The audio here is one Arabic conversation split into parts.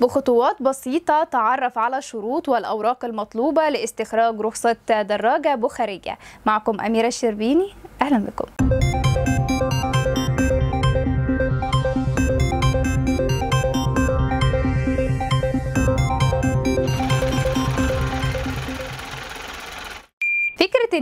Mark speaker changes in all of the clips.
Speaker 1: بخطوات بسيطة تعرف على الشروط والأوراق المطلوبة لاستخراج رخصة دراجة بخارجة معكم أميرة الشربيني أهلا بكم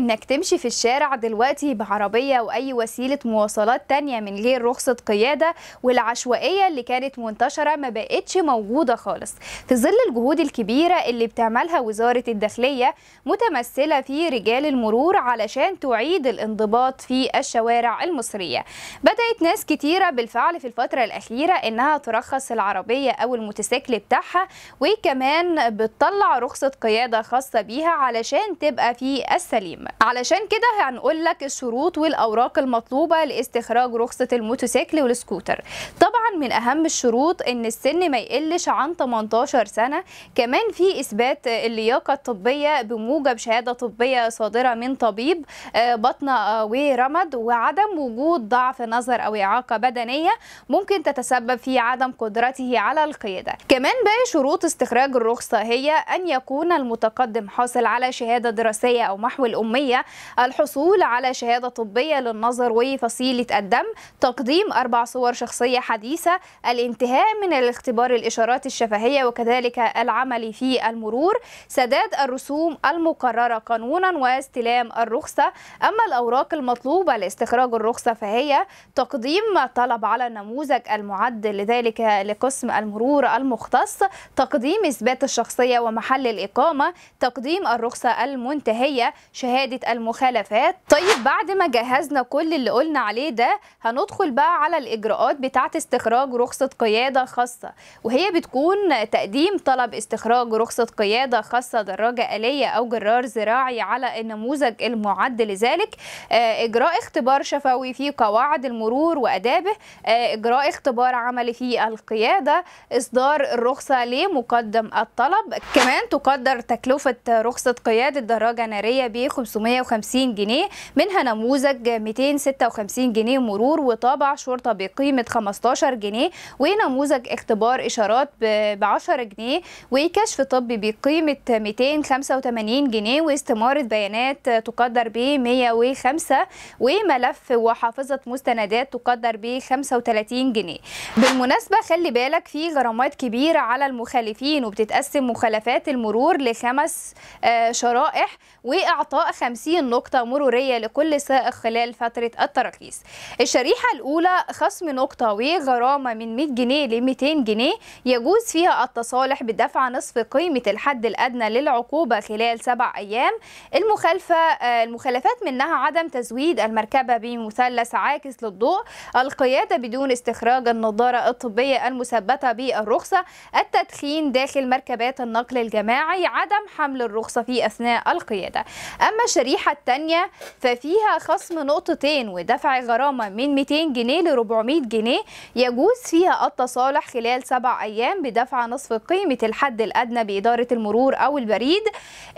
Speaker 1: انك تمشي في الشارع دلوقتي بعربية او اي وسيلة مواصلات تانية من غير رخصة قيادة والعشوائية اللي كانت منتشرة ما بقتش موجودة خالص في ظل الجهود الكبيرة اللي بتعملها وزارة الداخلية متمثلة في رجال المرور علشان تعيد الانضباط في الشوارع المصرية بدأت ناس كتيرة بالفعل في الفترة الأخيرة إنها ترخص العربية أو الموتوسيكل بتاعها وكمان بتطلع رخصة قيادة خاصة بيها علشان تبقى في السليم علشان كده هنقول لك الشروط والاوراق المطلوبه لاستخراج رخصه الموتوسيكل والسكوتر طبعا من اهم الشروط ان السن ما يقلش عن 18 سنه كمان في اثبات اللياقه الطبيه بموجب شهاده طبيه صادره من طبيب آه، بطنه آه، ورمد وعدم وجود ضعف نظر او اعاقه بدنيه ممكن تتسبب في عدم قدرته على القياده كمان باقي شروط استخراج الرخصه هي ان يكون المتقدم حاصل على شهاده دراسيه او محو الاميه الحصول على شهاده طبيه للنظر وفصيله الدم تقديم اربع صور شخصيه حديثه الحديثة الانتهاء من الاختبار الإشارات الشفهية وكذلك العمل في المرور سداد الرسوم المقررة قانونا واستلام الرخصة أما الأوراق المطلوبة لاستخراج الرخصة فهي تقديم طلب على النموذج المعد لذلك لقسم المرور المختص تقديم إثبات الشخصية ومحل الإقامة تقديم الرخصة المنتهية شهادة المخالفات طيب بعد ما جهزنا كل اللي قلنا عليه ده هندخل بقى على الإجراءات بتاعة استخراج استخراج رخصة قيادة خاصة وهي بتكون تقديم طلب استخراج رخصة قيادة خاصة دراجة آلية أو جرار زراعي على النموذج المعد لذلك آه، إجراء اختبار شفوي في قواعد المرور وأدابه آه، إجراء اختبار عملي في القيادة إصدار الرخصة لمقدم الطلب كمان تقدر تكلفة رخصة قيادة دراجة نارية ب 550 جنيه منها نموذج 256 جنيه مرور وطابع شرطة بقيمة 15 جنيه ونموذج اختبار إشارات ب 10 جنيه وكشف طبي بقيمة 285 جنيه واستمارة بيانات تقدر ب 105 وملف وحافظة مستندات تقدر ب 35 جنيه بالمناسبة خلي بالك في غرامات كبيرة على المخالفين وبتتقسم مخالفات المرور لخمس آه، شرائح وإعطاء 50 نقطة مرورية لكل سائق خلال فترة التراخيص الشريحة الأولى خصم نقطة وغرامة غرامة من 100 جنيه ل 200 جنيه يجوز فيها التصالح بدفع نصف قيمة الحد الأدنى للعقوبة خلال سبع أيام المخالفة آه، المخالفات منها عدم تزويد المركبة بمثلث عاكس للضوء القيادة بدون استخراج النظارة الطبية المثبتة بالرخصة التدخين داخل مركبات النقل الجماعي عدم حمل الرخصة في أثناء القيادة أما الشريحة الثانية ففيها خصم نقطتين ودفع غرامة من 200 جنيه ل 400 جنيه يجوز يجوز فيها التصالح خلال سبع أيام بدفع نصف قيمة الحد الأدنى بإدارة المرور أو البريد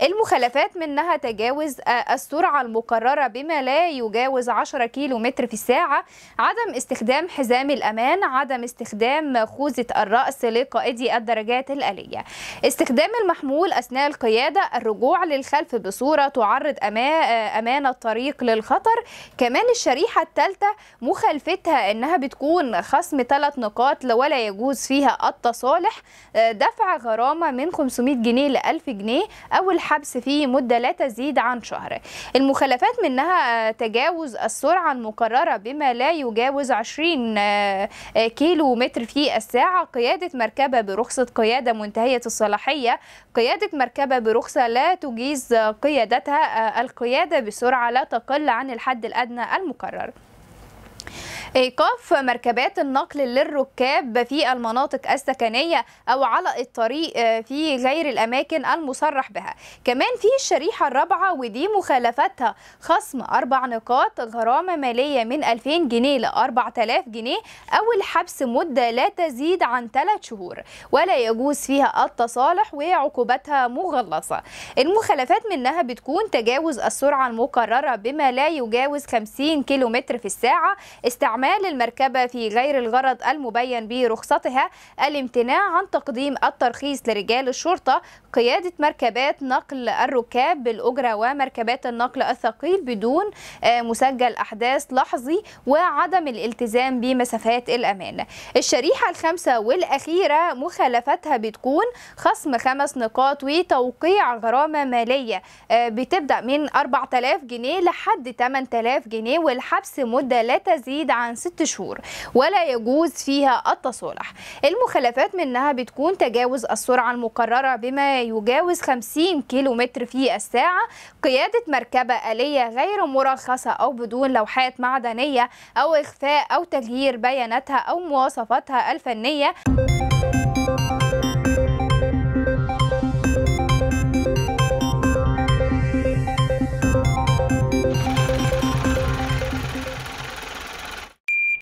Speaker 1: المخالفات منها تجاوز آه، السرعة المقررة بما لا يجاوز 10 كيلو متر في الساعة عدم استخدام حزام الأمان عدم استخدام خوذة الرأس لقائدي الدرجات الآلية استخدام المحمول أثناء القيادة الرجوع للخلف بصورة تعرض آه، أمان الطريق للخطر كمان الشريحة الثالثة مخالفتها أنها بتكون خصم ثلاث نقاط ولا يجوز فيها التصالح آه، دفع غرامة من 500 جنيه ل 1000 جنيه أو الحبس في مدة لا تزيد عن شهر المخالفات منها آه، تجاوز السرعة المقررة بما لا يجاوز 20 آه، كيلو متر في الساعة قيادة مركبة برخصة قيادة منتهية الصلاحية قيادة مركبة برخصة لا تجيز قيادتها القيادة بسرعة لا تقل عن الحد الأدنى المقرر إيقاف مركبات النقل للركاب في المناطق السكنية أو على الطريق آه، في غير الأماكن المصرح بها كمان في الشريحة الرابعة ودي مخالفتها خصم أربع نقاط غرامة مالية من 2000 جنيه ل 4000 جنيه أو الحبس مدة لا تزيد عن 3 شهور ولا يجوز فيها التصالح وعقوبتها مغلصة المخالفات منها بتكون تجاوز السرعة المقررة بما لا يجاوز 50 كيلومتر في الساعة استعمال استعمال المركبة في غير الغرض المبين برخصتها الامتناع عن تقديم الترخيص لرجال الشرطة قيادة مركبات نقل الركاب بالأجرة ومركبات النقل الثقيل بدون آه، مسجل أحداث لحظي وعدم الالتزام بمسافات الأمان الشريحة الخامسة والأخيرة مخالفتها بتكون خصم خمس نقاط وتوقيع غرامة مالية آه، بتبدأ من 4000 جنيه لحد 8000 جنيه والحبس مدة لا تزيد عن عن ست شهور ولا يجوز فيها التصالح المخالفات منها بتكون تجاوز السرعة المقررة بما يجاوز 50 كيلومتر في الساعة قيادة مركبة آلية غير مرخصة أو بدون لوحات معدنية أو إخفاء أو تغيير بياناتها أو مواصفاتها الفنية